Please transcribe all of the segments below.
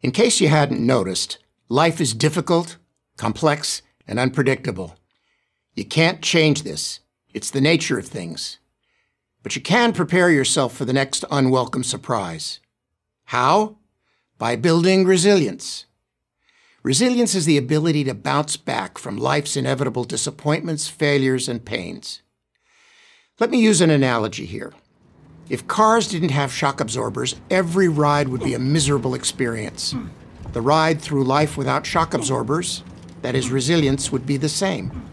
In case you hadn't noticed, life is difficult, complex, and unpredictable. You can't change this. It's the nature of things. But you can prepare yourself for the next unwelcome surprise. How? By building resilience. Resilience is the ability to bounce back from life's inevitable disappointments, failures, and pains. Let me use an analogy here. If cars didn't have shock absorbers, every ride would be a miserable experience. The ride through life without shock absorbers, that is, resilience, would be the same.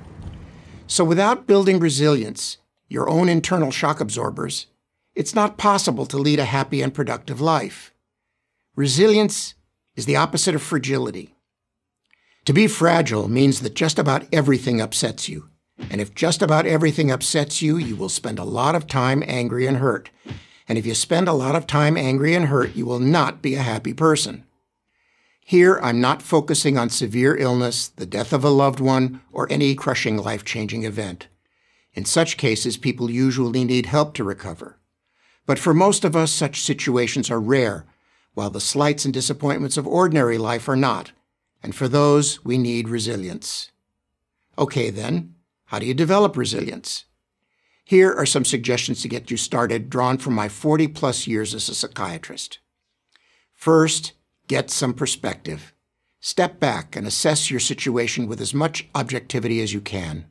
So, without building resilience, your own internal shock absorbers, it's not possible to lead a happy and productive life. Resilience is the opposite of fragility. To be fragile means that just about everything upsets you, and if just about everything upsets you, you will spend a lot of time angry and hurt. And if you spend a lot of time angry and hurt, you will not be a happy person. Here, I'm not focusing on severe illness, the death of a loved one, or any crushing life changing event. In such cases, people usually need help to recover. But for most of us, such situations are rare, while the slights and disappointments of ordinary life are not. And for those, we need resilience. Okay, then, how do you develop resilience? Here are some suggestions to get you started, drawn from my 40 plus years as a psychiatrist. First, get some perspective. Step back and assess your situation with as much objectivity as you can.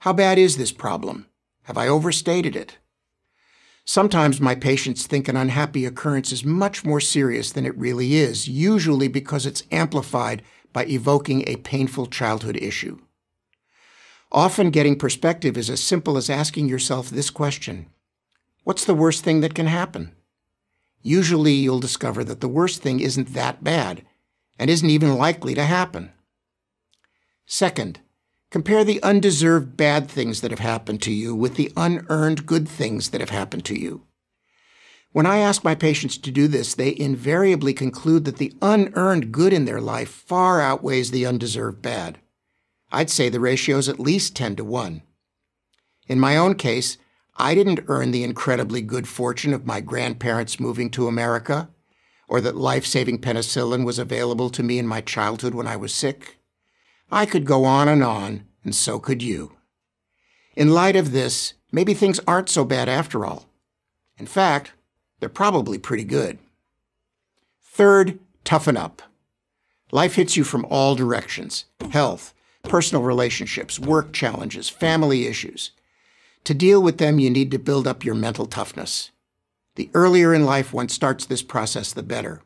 How bad is this problem? Have I overstated it? Sometimes my patients think an unhappy occurrence is much more serious than it really is, usually because it's amplified by evoking a painful childhood issue. Often getting perspective is as simple as asking yourself this question What's the worst thing that can happen? Usually you'll discover that the worst thing isn't that bad and isn't even likely to happen. Second, compare the undeserved bad things that have happened to you with the unearned good things that have happened to you. When I ask my patients to do this, they invariably conclude that the unearned good in their life far outweighs the undeserved bad. I'd say the ratio is at least 10 to 1. In my own case, I didn't earn the incredibly good fortune of my grandparents moving to America, or that life saving penicillin was available to me in my childhood when I was sick. I could go on and on, and so could you. In light of this, maybe things aren't so bad after all. In fact, they're probably pretty good. Third, toughen up. Life hits you from all directions health, personal relationships, work challenges, family issues. To deal with them, you need to build up your mental toughness. The earlier in life one starts this process, the better.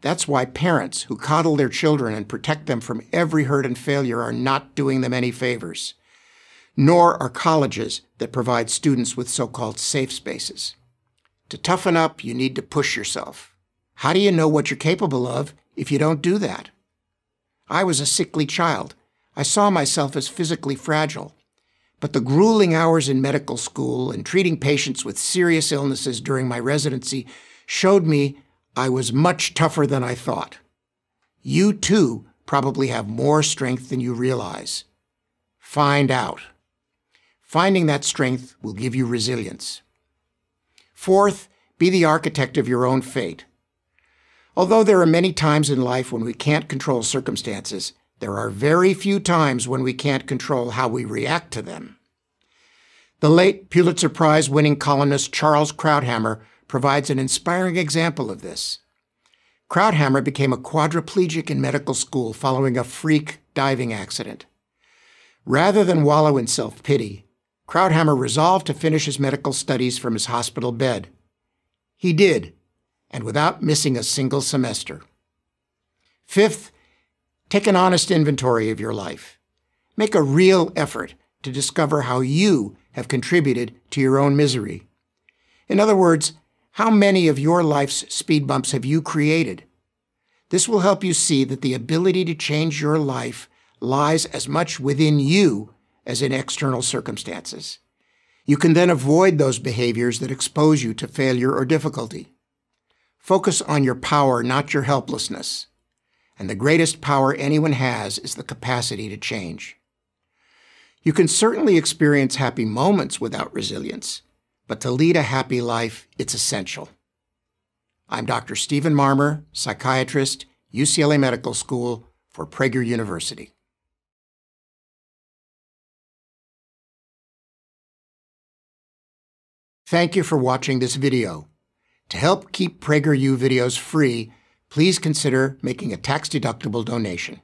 That's why parents who coddle their children and protect them from every hurt and failure are not doing them any favors, nor are colleges that provide students with so called safe spaces. To toughen up, you need to push yourself. How do you know what you're capable of if you don't do that? I was a sickly child, I saw myself as physically fragile. But the grueling hours in medical school and treating patients with serious illnesses during my residency showed me I was much tougher than I thought. You too probably have more strength than you realize. Find out. Finding that strength will give you resilience. Fourth, be the architect of your own fate. Although there are many times in life when we can't control circumstances, there are very few times when we can't control how we react to them. The late Pulitzer Prize winning columnist Charles Krauthammer provides an inspiring example of this. Krauthammer became a quadriplegic in medical school following a freak diving accident. Rather than wallow in self pity, Krauthammer resolved to finish his medical studies from his hospital bed. He did, and without missing a single semester. Fifth, Take an honest inventory of your life. Make a real effort to discover how you have contributed to your own misery. In other words, how many of your life's speed bumps have you created? This will help you see that the ability to change your life lies as much within you as in external circumstances. You can then avoid those behaviors that expose you to failure or difficulty. Focus on your power, not your helplessness and the greatest power anyone has is the capacity to change. You can certainly experience happy moments without resilience, but to lead a happy life, it's essential. I'm Dr. Stephen Marmer, psychiatrist, UCLA Medical School for Prager University. Thank you for watching this video. To help keep PragerU videos free, please consider making a tax-deductible donation.